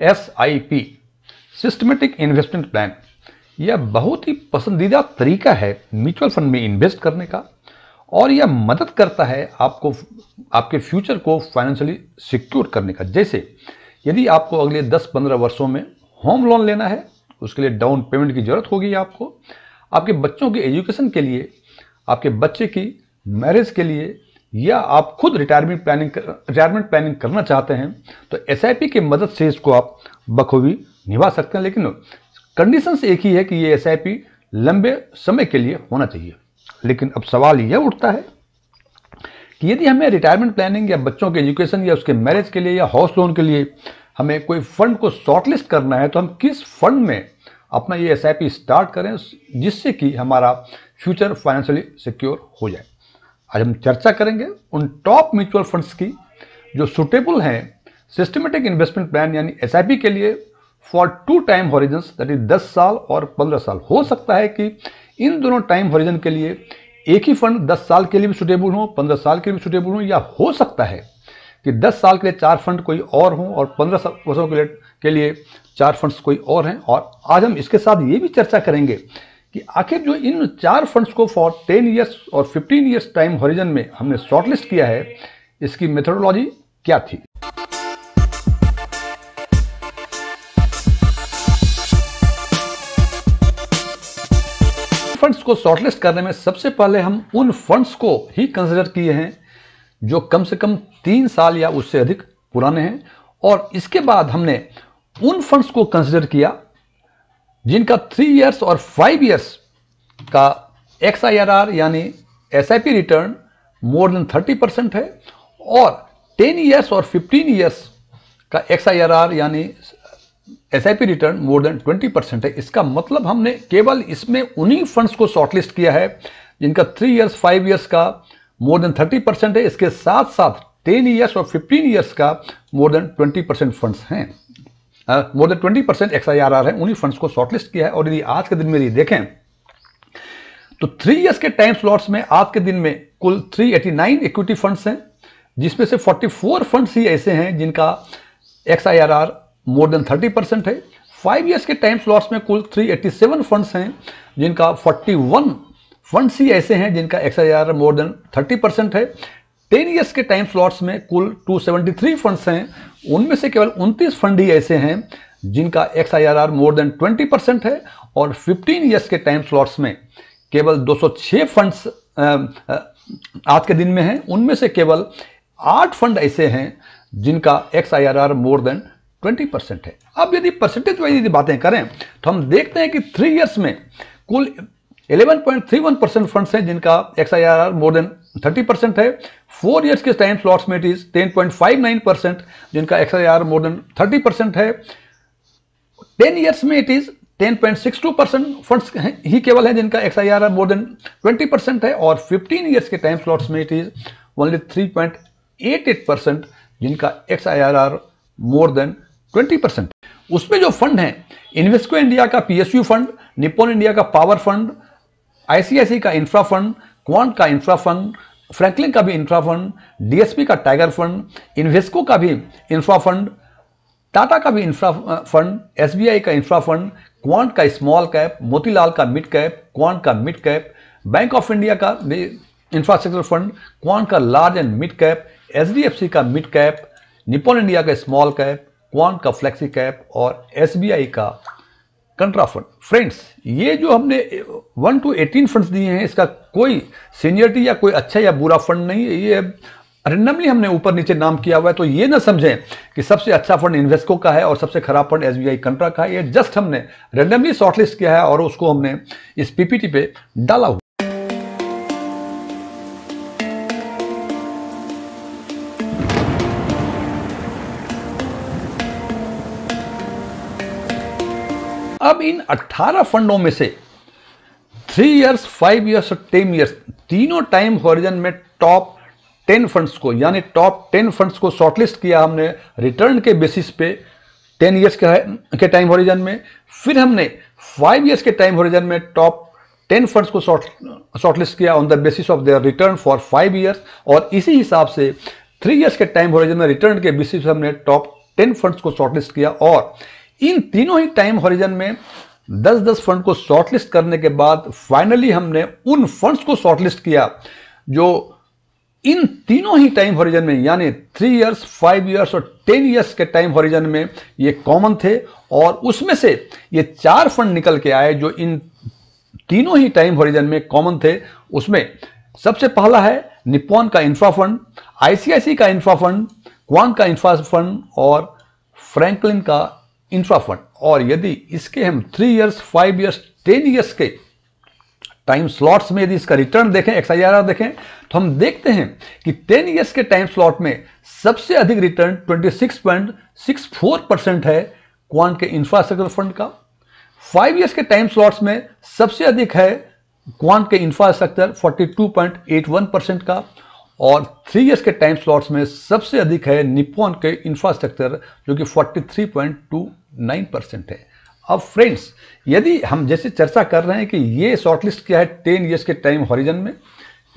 S I P systematic investment plan यह बहुत ही पसंदीदा तरीका है म्यूचुअल फंड में इन्वेस्ट करने का और यह मदद करता है आपको आपके फ्यूचर को फाइनेंशियली सिक्योर करने का जैसे यदि आपको अगले 10-15 वर्षों में होम लोन लेना है उसके लिए डाउन पेमेंट की ज़रूरत होगी आपको आपके बच्चों के एजुकेशन के लिए आपके बच्चे की मैरिज के लिए या आप खुद रिटायरमेंट प्लानिंग रिटायरमेंट प्लानिंग करना चाहते हैं तो एस आई पी की मदद से इसको आप बखूबी निभा सकते हैं लेकिन कंडीशंस एक ही है कि ये एस आई पी लंबे समय के लिए होना चाहिए लेकिन अब सवाल यह उठता है कि यदि हमें रिटायरमेंट प्लानिंग या बच्चों के एजुकेशन या उसके मैरिज के लिए या हाउस लोन के लिए हमें कोई फंड को शॉर्टलिस्ट करना है तो हम किस फंड में अपना ये एस स्टार्ट करें जिससे कि हमारा फ्यूचर फाइनेंशियली सिक्योर हो जाए आज हम चर्चा करेंगे उन टॉप म्यूचुअल फंड्स की जो सुटेबल हैं सिस्टमेटिक इन्वेस्टमेंट प्लान यानी एस के लिए for two time horizon that is 10 साल और 15 साल हो सकता है कि इन दोनों टाइम हॉरिजन के लिए एक ही फंड 10 साल के लिए भी सुटेबल हो 15 साल के लिए भी सुटेबल हो या हो सकता है कि 10 साल के लिए चार फंड कोई और हों और 15 वर्षों के लिए के लिए चार फंड्स कोई और हैं और आज हम इसके साथ ये भी चर्चा करेंगे कि आखिर जो इन चार फंड्स को फॉर टेन ईयर्स और फिफ्टीन ईयर्स टाइम हॉरिजन में हमने शॉर्टलिस्ट किया है इसकी मेथोडोलॉजी क्या थी फंड्स को शॉर्टलिस्ट करने में सबसे पहले हम उन फंड्स को ही कंसिडर किए हैं जो कम से कम तीन साल या उससे अधिक पुराने हैं और इसके बाद हमने उन फंड्स को कंसिडर किया जिनका थ्री ईयर्स और फाइव ईयर्स का एक्स आई आर आर यानी S I P return more than thirty percent है और टेन ईयर्स और फिफ्टीन ईयर्स का एक्स आई आर आर यानी S I P return more than twenty percent है इसका मतलब हमने केवल इसमें उन्हीं फंड्स को शॉर्टलिस्ट किया है जिनका थ्री ईयर्स फाइव ईयर्स का मोर देन थर्टी परसेंट है इसके साथ साथ टेन ईयर्स और फिफ्टीन ईयर्स का more than twenty percent funds हैं more than twenty percent X I R R है उन्हीं फंड्स को शॉर्टलिस्ट किया है और यदि आज के दिन में यदि देखें तो थ्री ईयर्स के टाइम स्लॉट्स में आज के दिन में कुल 389 इक्विटी फंड्स हैं जिसमें से 44 फंड्स ही ऐसे हैं जिनका X I R R more than thirty percent है फाइव ईयर्स के टाइम स्लॉट्स में कुल 387 फंड्स हैं जिनका 41 फंड्स ही ऐसे हैं जिनका X I R more than thirty percent है टेन ईयर्स के टाइम स्लॉट्स में कुल 273 फंड्स हैं उनमें से केवल उनतीस ही ऐसे हैं जिनका X I R R more than 20 percent है और 15 ईयर्स के टाइम स्लॉट्स में केवल 206 फंड्स आज के दिन में हैं उनमें से केवल आठ फंड ऐसे हैं जिनका X I R R more than 20 percent है अब यदि परसेंटेज वाइज यदि बातें करें तो हम देखते हैं कि थ्री ईयर्स में कुल 11.31 परसेंट फंड्स हैं जिनका X I R R more than thirty percent है फोर ईयर्स के टाइम स्लॉट्स में it is ten point five nine percent जिनका X I R more than thirty percent है टेन ईयर्स में it is ten point six two percent fund ही केवल है जिनका X I R more than twenty percent है और fifteen years के टाइम स्लॉट्स में it is only three point eight eight percent जिनका X I R R more than twenty percent उसमें जो फंड है इन्वेस्टको इंडिया का पीएसयू फंड निपोन इंडिया का पावर फंड आईसीआईसी का इंफ्रा फंड क्वांट का infra fund Franklin का भी इंफ्रा फंड डीएसपी का टाइगर फंड इन्वेस्को का भी इंफ्रा फंड टाटा का भी इंफ्रा फंड एसबीआई का इंफ्रा फंड क्वांट का स्मॉल कैप मोतीलाल का मिड कैप क्वांट का mid cap bank of India का भी इंफ्रास्ट्रक्चर फंड क्वांट का large and mid cap H का मिड कैप निपोन इंडिया का स्मॉल कैप क्वांट का फ्लेक्सी कैप और एस का फंड फ्रेंड्स ये जो हमने वन टू एटीन फंड्स दिए हैं इसका कोई सीनियरिटी या कोई अच्छा या बुरा फंड नहीं है ये रेंडमली हमने ऊपर नीचे नाम किया हुआ है तो ये ना समझें कि सबसे अच्छा फंड इन्वेस्को का है और सबसे खराब फंड एस बी कंट्रा का है ये जस्ट हमने रेंडमली शॉर्टलिस्ट किया है और उसको हमने इस पीपीटी पे डाला हुआ अब इन 18 फंडों में से थ्री इयर्स फाइव इयर्स और टेन इयर्स तीनों टाइम हॉरिजन में टॉप टेन फंड्स को यानी टॉप टेन फंड्स को शॉर्टलिस्ट किया हमने रिटर्न के बेसिस पे टेन ईयर्स के टाइम हॉरिजन में फिर हमने फाइव ईयर्स के टाइम हॉरिजन में टॉप टेन फंड्स को शॉर्टलिस्ट किया on the basis of their return for five years और इसी हिसाब से थ्री ईयर्स के टाइम हॉरिजन में रिटर्न के बेसिस हमने टॉप टेन फंड्स को शॉर्टलिस्ट किया और इन तीनों ही टाइम हॉरिजन में 10-10 फंड को शॉर्टलिस्ट करने के बाद फाइनली हमने उन फंड्स को शॉर्टलिस्ट किया जो इन तीनों ही टाइम हॉरिजन में यानी थ्री इयर्स फाइव इयर्स और टेन इयर्स के टाइम हॉरिजन में ये कॉमन थे और उसमें से ये चार फंड निकल के आए जो इन तीनों ही टाइम हॉरिजन में कॉमन थे उसमें सबसे पहला है निपोन का इंफ्रा फंड आईसीआईसी का इंफ्रा फंड क्वान का इंफ्रा फंड और फ्रैंकलिन का इंफ्रा फंड और यदि इसके हम three years five years ten years के टाइम स्लॉट्स में यदि इसका रिटर्न देखें एक्सआईआर देखें तो हम देखते हैं कि टेन इयर्स के टाइम स्लॉट में सबसे अधिक रिटर्न 26.64 परसेंट है क्वान के इंफ्रास्ट्रक्चर फंड का फाइव इयर्स के टाइम स्लॉट्स में सबसे अधिक है क्वान के इंफ्रास्ट्रक्चर 42.81 परसेंट का और थ्री ईयर्स के टाइम स्लॉट्स में सबसे अधिक है निप्पॉन के इंफ्रास्ट्रक्चर जो कि 43.29 परसेंट है अब फ्रेंड्स यदि हम जैसे चर्चा कर रहे हैं कि ये शॉर्टलिस्ट क्या है टेन ईयर्स के टाइम हॉरिजन में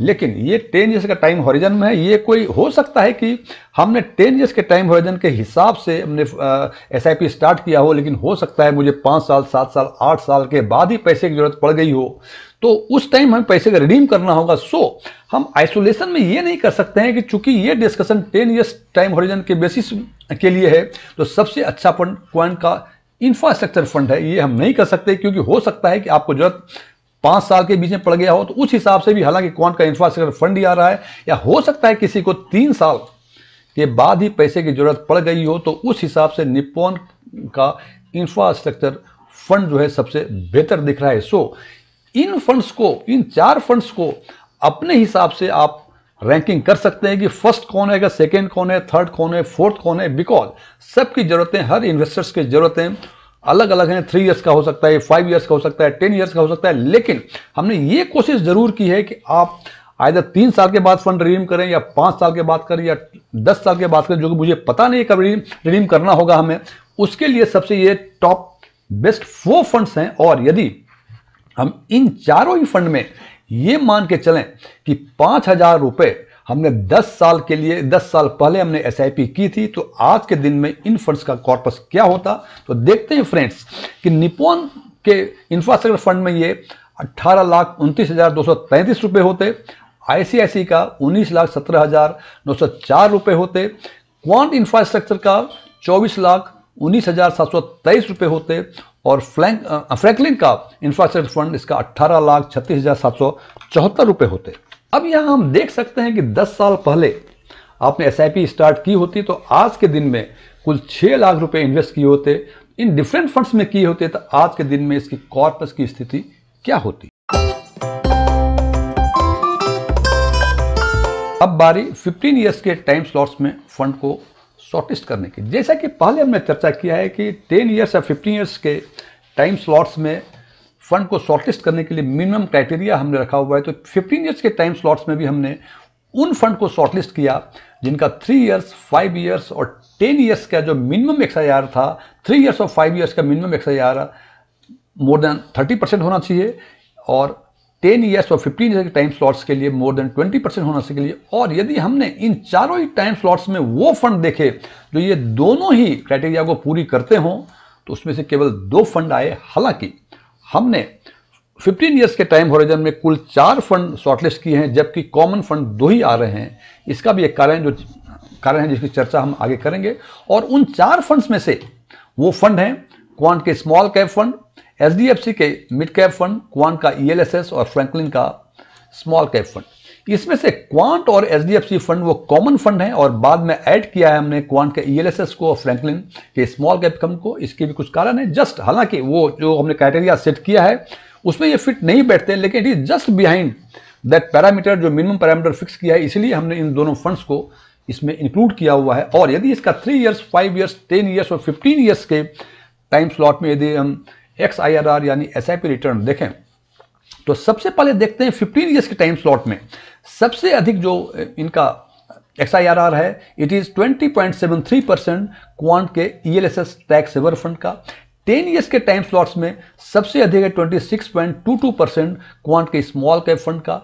लेकिन ये टेन ईयर्स का टाइम हॉरिजन में है ये कोई हो सकता है कि हमने टेन ईयर्स के टाइम हॉरिजन के हिसाब से हमने एस आई पी स्टार्ट किया हो लेकिन हो सकता है मुझे पाँच साल सात साल आठ साल के बाद ही पैसे की ज़रूरत पड़ गई हो तो उस टाइम हमें पैसे का रिडीम करना होगा सो so, हम आइसोलेशन में ये नहीं कर सकते हैं कि चूंकि ये discussion ten years time horizon के बेसिस के लिए है तो सबसे अच्छा फंड क्वाइन का इंफ्रास्ट्रक्चर फंड है ये हम नहीं कर सकते क्योंकि हो सकता है कि आपको जरूरत पाँच साल के बीच में पड़ गया हो तो उस हिसाब से भी हालांकि कौन का इंफ्रास्ट्रक्चर फंड ही आ रहा है या हो सकता है किसी को तीन साल के बाद ही पैसे की जरूरत पड़ गई हो तो उस हिसाब से निपोन का इंफ्रास्ट्रक्चर फंड जो है सबसे बेहतर दिख रहा है सो so, इन फंड्स को इन चार फंड्स को अपने हिसाब से आप रैंकिंग कर सकते हैं कि फर्स्ट कौन है सेकेंड कौन है थर्ड कौन है फोर्थ कौन है बिकॉज सबकी ज़रूरतें हर इन्वेस्टर्स की ज़रूरतें अलग अलग हैं थ्री इयर्स का हो सकता है फाइव इयर्स का हो सकता है टेन इयर्स का हो सकता है लेकिन हमने ये कोशिश ज़रूर की है कि आप आयदर तीन साल के बाद फंड रिडीम करें या पाँच साल के बाद करें या दस साल के बाद करें जो कि मुझे पता नहीं कब रिडीम करना होगा हमें उसके लिए सबसे ये टॉप बेस्ट फोर फंड्स हैं और यदि हम इन चारों ही फंड में ये मान के चलें कि पाँच हजार रुपये हमने 10 साल के लिए 10 साल पहले हमने एस की थी तो आज के दिन में इन फंड्स का कॉर्पस क्या होता तो देखते हैं फ्रेंड्स कि निपोन के इंफ्रास्ट्रक्चर फंड में ये अट्ठारह लाख उनतीस हज़ार दो सौ तैंतीस रुपये होते आई का उन्नीस लाख सत्रह हज़ार नौ सौ चार रुपये होते क्वांट इंफ्रास्ट्रक्चर का चौबीस लाख उन्नीस हज़ार सात सौ तेईस रुपये होते और फ्लैंक फ्रैंकलिन का इंफ्रास्ट्रक्चर फंड इसका अट्ठारह लाख छत्तीस हज़ार सात सौ चौहत्तर रुपए होते अब यहां हम देख सकते हैं कि दस साल पहले आपने एस स्टार्ट की होती तो आज के दिन में कुल छह लाख रुपए इन्वेस्ट किए होते इन डिफरेंट फंड्स में किए होते तो आज के दिन में इसकी कॉर्पस की स्थिति क्या होती अब बारी 15 इयर्स के टाइम स्लॉट्स में फंड को शॉर्टेस्ट करने की जैसा कि पहले हमने चर्चा किया है कि टेन ईयर्स या फिफ्टीन ईयर्स के टाइम स्लॉट्स में फंड को शॉर्टेस्ट करने के लिए मिनिमम क्राइटेरिया हमने रखा हुआ है तो 15 ईयर्स के टाइम स्लॉट्स में भी हमने उन फंड को शॉर्टलिस्ट किया जिनका थ्री ईयर्स फाइव ईयर्स और टेन ईयर्स का जो मिनिमम आर था थ्री ईयर्स और फाइव ईयर्स का minimum R more than thirty percent होना चाहिए और टेन ईयर्स और फिफ्टीन ईयर के टाइम स्लॉट्स के लिए मोर देन ट्वेंटी परसेंट होना सके लिए और यदि हमने इन चारों ही टाइम स्लॉट्स में वो फंड देखे जो ये दोनों ही क्राइटेरिया को पूरी करते हों तो उसमें से केवल दो फंड आए हालांकि हमने 15 ईयर्स के टाइम होराइजन में कुल चार फंड शॉर्टलिस्ट किए हैं जबकि कॉमन फंड दो ही आ रहे हैं इसका भी एक कारण जो कारण है जिसकी चर्चा हम आगे करेंगे और उन चार फंड्स में से वो फंड हैं क्वांट के स्मॉल कैप फंड एच के मिड कैप फंड क्वान का ईएलएसएस e और फ्रैंकलिन का स्मॉल कैप फंड इसमें से क्वांट और एच फंड वो कॉमन फंड है और बाद में ऐड किया है हमने क्वांट के ईएलएसएस e को और फ्रैंकलिन के स्मॉल कैप फंड को इसके भी कुछ कारण है जस्ट हालांकि वो जो हमने क्राइटेरिया सेट किया है उसमें ये फिट नहीं बैठते लेकिन it is just behind that parameter जो मिनिमम पैरामीटर फिक्स किया है इसलिए हमने इन दोनों फंड्स को इसमें इंक्लूड किया हुआ है और यदि इसका three years five years ten years और फिफ्टीन ईयर्स के टाइम स्लॉट में यदि हम एक्स आई आर आर यानी एस आई पी रिटर्न देखें तो सबसे पहले देखते हैं फिफ्टीन ईयर्स के टाइम स्लॉट में सबसे अधिक जो इनका एक्स आई आर आर है it is twenty point seven three percent Quant के E L S S tax saver fund का टेन ईयर्स के टाइम स्लॉट्स में सबसे अधिक है twenty six point two two percent Quant के स्मॉल कैप फंड का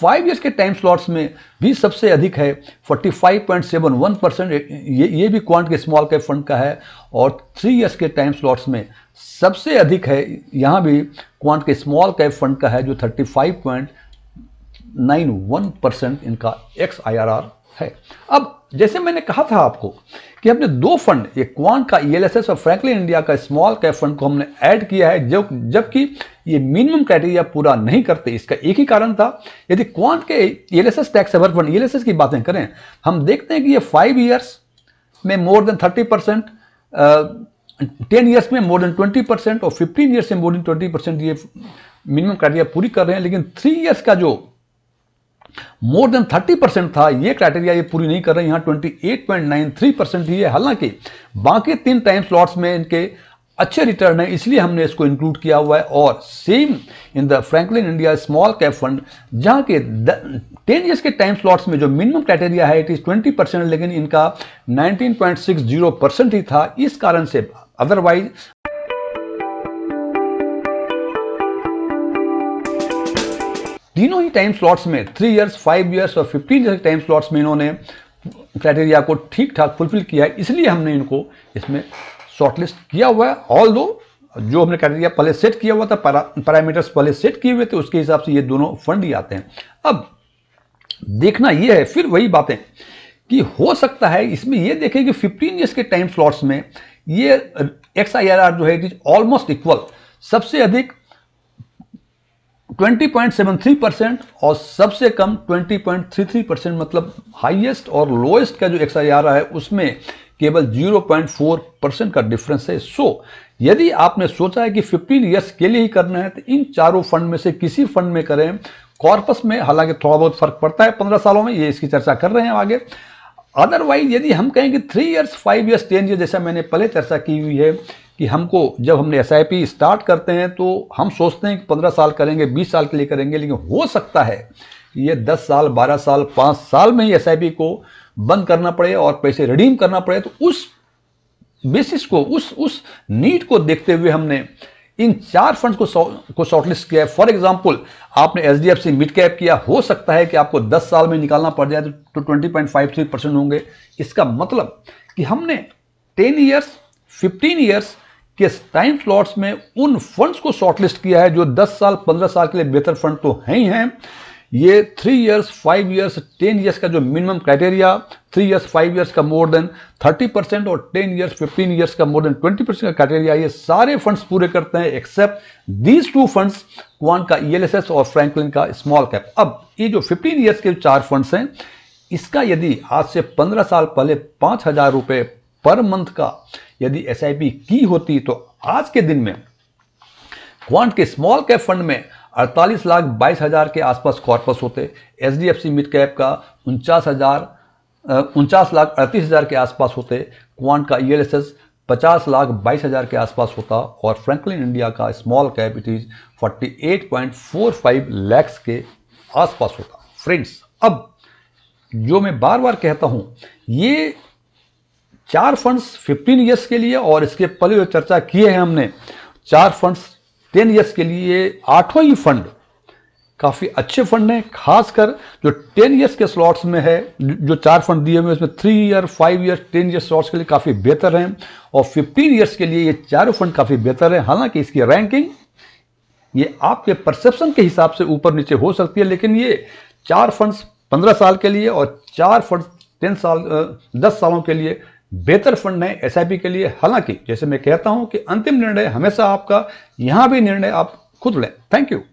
फाइव ईयर्स के टाइम स्लॉट्स में भी सबसे अधिक है forty five point seven one percent ये भी क्वांट के स्मॉल कैप फंड का है और थ्री ईयर्स के टाइम स्लॉट्स में सबसे अधिक है यहाँ भी क्वांट के स्मॉल कैप फंड का है जो 35.91 परसेंट इनका एक्स आईआरआर है अब जैसे मैंने कहा था आपको कि हमने दो फंड ये क्वांट का ईएलएसएस e और फ्रैंकलिन इंडिया का स्मॉल कैप फंड को हमने ऐड किया है जो जबकि ये मिनिमम क्राइटेरिया पूरा नहीं करते इसका एक ही कारण था यदि क्वांट के ईएलएसएस टैक्स फंड ईएलएसएस की बातें करें हम देखते हैं कि ये फाइव ईयर्स में more than thirty percent ten years में मोर देन ट्वेंटी परसेंट और फिफ्टीन ईयर्स में मोर देन ट्वेंटी परसेंट ये मिनिमम क्राइटेरिया पूरी कर रहे हैं लेकिन थ्री ईयर्स का जो मोर देन थर्टी परसेंट था ये क्राइटेरिया ये पूरी नहीं कर रहे यहाँ थ्री परसेंट ही है हालांकि बाकी तीन टाइम स्लॉट्स में इनके अच्छे रिटर्न है इसलिए हमने इसको इंक्लूड किया हुआ है और same in the Franklin India small cap fund जहाँ के टेन ईयर्स के टाइम स्लॉट्स में जो मिनिमम क्राइटेरिया है इट इज़ ट्वेंटी परसेंट लेकिन इनका nineteen point six zero percent ही था इस कारण से अदरवाइज तीनों ही टाइम स्लॉट्स में थ्री इयर्स फाइव इयर्स और फिफ्टीन ईयर टाइम स्लॉट्स में इन्होंने क्राइटेरिया को ठीक ठाक फुलफिल किया है इसलिए हमने इनको इसमें शॉर्टलिस्ट किया हुआ है ऑल दो जो हमने क्राइटेरिया पहले सेट किया हुआ था पैरामीटर्स पहले सेट किए हुए थे उसके हिसाब से ये दोनों फंड ही आते हैं अब देखना ये है फिर वही बातें कि हो सकता है इसमें ये देखें कि 15 ईयर्स के टाइम स्लॉट्स में ये एक्स आई आर आर जो है इट इज ऑलमोस्ट इक्वल सबसे अधिक 20.73 परसेंट और सबसे कम 20.33 परसेंट मतलब हाईएस्ट और लोएस्ट का जो एक्स आई आर है उसमें केवल 0.4 परसेंट का डिफरेंस है सो so, यदि आपने सोचा है कि 15 ईयर्स के लिए ही करना है तो इन चारों फंड में से किसी फंड में करें कॉर्पस में हालांकि थोड़ा बहुत फर्क पड़ता है पंद्रह सालों में ये इसकी चर्चा कर रहे हैं आगे अदरवाइज यदि हम कहें कि three years five years ten year जैसा मैंने पहले चर्चा की हुई है कि हमको जब हमने एस स्टार्ट करते हैं तो हम सोचते हैं कि पंद्रह साल करेंगे बीस साल के लिए करेंगे लेकिन हो सकता है ये दस साल बारह साल पाँच साल में ही एस को बंद करना पड़े और पैसे रिडीम करना पड़े तो उस बेसिस को उस उस नीड को देखते हुए हमने इन चार फंड्स को को शॉर्टलिस्ट किया है फॉर एग्जांपल आपने H D F C mid cap किया हो सकता है कि आपको 10 साल में निकालना पड़ जाए तो twenty point five three percent होंगे इसका मतलब कि हमने 10 इयर्स 15 इयर्स के टाइम स्लॉट्स में उन फंड्स को शॉर्टलिस्ट किया है जो 10 साल 15 साल के लिए बेहतर फंड तो हैं ही हैं ये three years five years ten years का जो minimum criteria three years five years का मोर देन थर्टी परसेंट और टेन इयर्स फिफ्टीन इयर्स का मोर देन ट्वेंटी परसेंट का क्राइटेरिया ये सारे फंड्स पूरे करते हैं except these two funds Quant का ईएलएसएस e और फ्रैंकलिन का स्मॉल कैप अब ये जो फिफ्टीन ईयर्स के चार फंड्स हैं इसका यदि आज से पंद्रह साल पहले पाँच हज़ार पर मंथ का यदि एस की होती तो आज के दिन में क्वांट के स्मॉल कैप फंड में अड़तालीस लाख बाईस हज़ार के आसपास कॉर्पस होते H D F C mid cap का उनचास हज़ार उनचास लाख अड़तीस हज़ार के आसपास होते क्वांट का ई एल एस एस पचास लाख बाईस हज़ार के आसपास होता और फ्रैंकलिन इंडिया का small cap it is forty eight point four five lakhs के आसपास होता फ्रेंड्स अब जो मैं बार बार कहता हूँ ये चार फंड्स फिफ्टीन ईयर्स के लिए और इसके पहले जो चर्चा किए हैं हमने चार फंड्स टेन ईयर्स के लिए आठों ही फंड काफ़ी अच्छे फंड हैं खासकर जो टेन ईयर्स के स्लॉट्स में है जो चार फंड दिए हुए उसमें three year five year ten year slots के लिए काफ़ी बेहतर हैं और फिफ्टीन ईयर्स के लिए ये चारों फंड काफ़ी बेहतर है हालांकि इसकी रैंकिंग ये आपके परसेप्शन के हिसाब से ऊपर नीचे हो सकती है लेकिन ये चार फंड्स पंद्रह साल के लिए और चार फंड टेन साल दस सालों के लिए बेहतर फंड है एस के लिए हालांकि जैसे मैं कहता हूं कि अंतिम निर्णय हमेशा आपका यहां भी निर्णय आप खुद लें थैंक यू